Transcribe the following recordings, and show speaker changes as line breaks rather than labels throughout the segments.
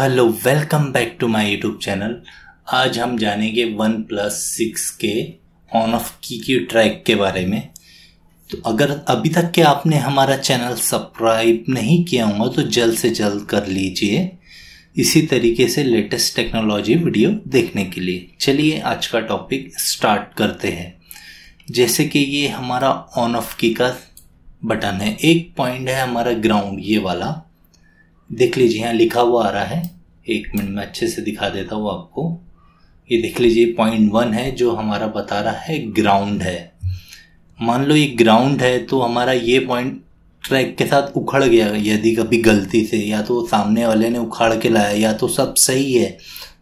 hello welcome back to my YouTube channel आज हम जानेंगे वन प्लस सिक्स के ऑन ऑफ की की ट्रैक के बारे में तो अगर अभी तक के आपने हमारा चैनल सब्सक्राइब नहीं किया होगा तो जल्द से जल्द कर लीजिए इसी तरीके से लेटेस्ट टेक्नोलॉजी वीडियो देखने के लिए चलिए आज का टॉपिक स्टार्ट करते हैं जैसे कि ये हमारा ऑन ऑफ की का बटन है एक पॉइंट है हमारा ग्राउंड ये वाला देख लीजिए यहाँ लिखा हुआ आ रहा है एक मिनट में अच्छे से दिखा देता हूँ आपको ये देख लीजिए पॉइंट वन है जो हमारा बता रहा है ग्राउंड है मान लो ये ग्राउंड है तो हमारा ये पॉइंट ट्रैक के साथ उखड़ गया यदि कभी गलती से या तो सामने वाले ने उखाड़ के लाया या तो सब सही है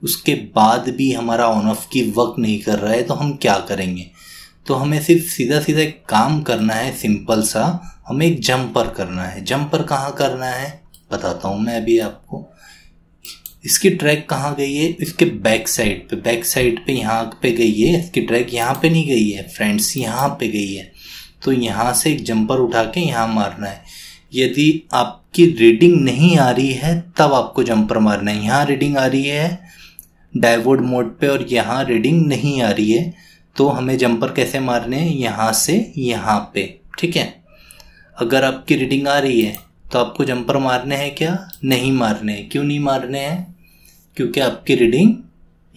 उसके बाद भी हमारा ऑन ऑफ की वर्क नहीं कर रहा है तो हम क्या करेंगे तो हमें सिर्फ सीधा सीधा एक काम करना है सिंपल सा हमें एक जंपर करना है जंपर कहाँ करना है बताता हूँ मैं अभी आपको इसकी ट्रैक कहाँ गई है इसके बैक साइड पे बैक साइड पे यहाँ पे गई है इसकी ट्रैक यहाँ पे नहीं गई है फ्रेंड्स यहाँ पे गई है तो यहाँ से एक जंपर उठा के यहाँ मारना है यदि आपकी रीडिंग नहीं आ रही है तब आपको जंपर मारना है यहाँ रीडिंग आ रही है डाइवोड मोड पे और यहाँ रीडिंग नहीं आ रही है तो हमें जंपर कैसे मारने हैं यहाँ से यहाँ पे ठीक है अगर आपकी रीडिंग आ रही है तो आपको जंपर मारने हैं क्या नहीं मारने हैं क्यों नहीं मारने हैं क्योंकि आपकी रीडिंग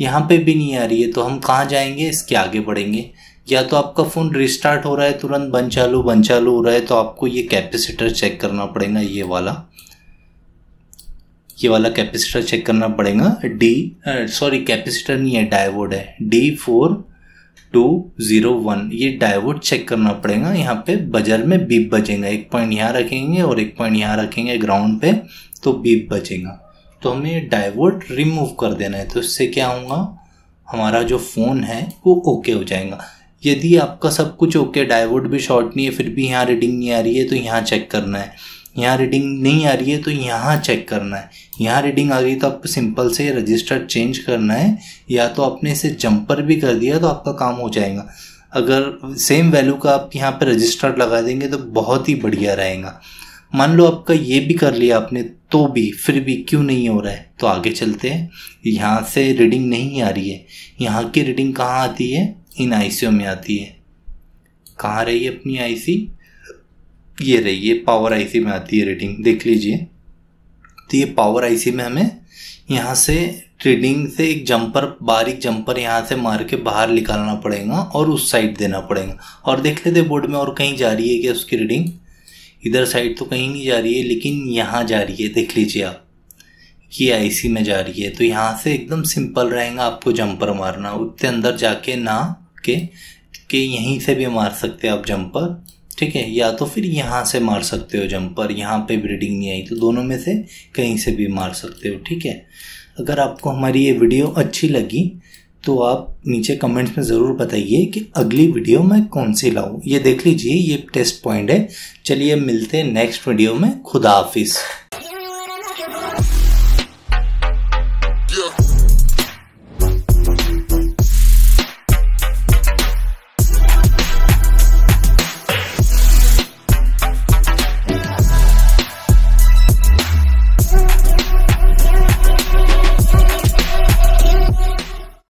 यहाँ पे भी नहीं आ रही है तो हम कहाँ जाएंगे इसके आगे बढ़ेंगे या तो आपका फ़ोन रिस्टार्ट हो रहा है तुरंत बन चालू बन चालू हो रहा है तो आपको ये कैपेसिटर चेक करना पड़ेगा ये वाला ये वाला कैपेसिटर चेक करना पड़ेगा डी सॉरी कैपेसिटर नहीं है डायवोड है D four two zero one ये डायवर्ट चेक करना पड़ेगा यहाँ पे बजर में बीप बजेगा एक पॉइंट यहाँ रखेंगे और एक पॉइंट यहाँ रखेंगे ग्राउंड पे तो बीप बजेगा तो हमें डायवर्ट रिमूव कर देना है तो इससे क्या होगा हमारा जो फ़ोन है वो ओके हो जाएगा यदि आपका सब कुछ ओके डायवर्ट भी शॉर्ट नहीं है फिर भी यहाँ रीडिंग नहीं आ रही है तो यहाँ चेक करना है यहाँ रीडिंग नहीं आ रही है तो यहाँ चेक करना है यहाँ रीडिंग आ रही है तो आपको सिंपल से रजिस्टर चेंज करना है या तो आपने इसे जंपर भी कर दिया तो आपका काम हो जाएगा अगर सेम वैल्यू का आप यहाँ पर रजिस्टर लगा देंगे तो बहुत ही बढ़िया रहेगा मान लो आपका ये भी कर लिया आपने तो भी फिर भी क्यों नहीं हो रहा है तो आगे चलते हैं यहाँ से रीडिंग नहीं आ रही है यहाँ की रीडिंग कहाँ आती है इन आईसीओ में आती है कहाँ रही है अपनी आईसी ये रही ये पावर आईसी में आती है रेटिंग देख लीजिए तो ये पावर आईसी में हमें यहाँ से ट्रेडिंग से एक जंपर बारीक जंपर यहाँ से मार के बाहर निकालना पड़ेगा और उस साइड देना पड़ेगा और देख लेते बोर्ड में और कहीं जा रही है क्या उसकी रीडिंग इधर साइड तो कहीं नहीं जा रही है लेकिन यहाँ जा रही है देख लीजिए आप कि आईसी में जा रही है तो यहाँ से एकदम सिंपल रहेगा आपको जंपर मारना उतने अंदर जाके ना के के यहीं से भी मार सकते हैं आप जंपर ठीक है या तो फिर यहाँ से मार सकते हो जंपर यहाँ पे ब्रीडिंग नहीं आई तो दोनों में से कहीं से भी मार सकते हो ठीक है अगर आपको हमारी ये वीडियो अच्छी लगी तो आप नीचे कमेंट्स में ज़रूर बताइए कि अगली वीडियो मैं कौन सी लाऊं ये देख लीजिए ये टेस्ट पॉइंट है चलिए मिलते हैं नेक्स्ट वीडियो में खुदा हाफिज़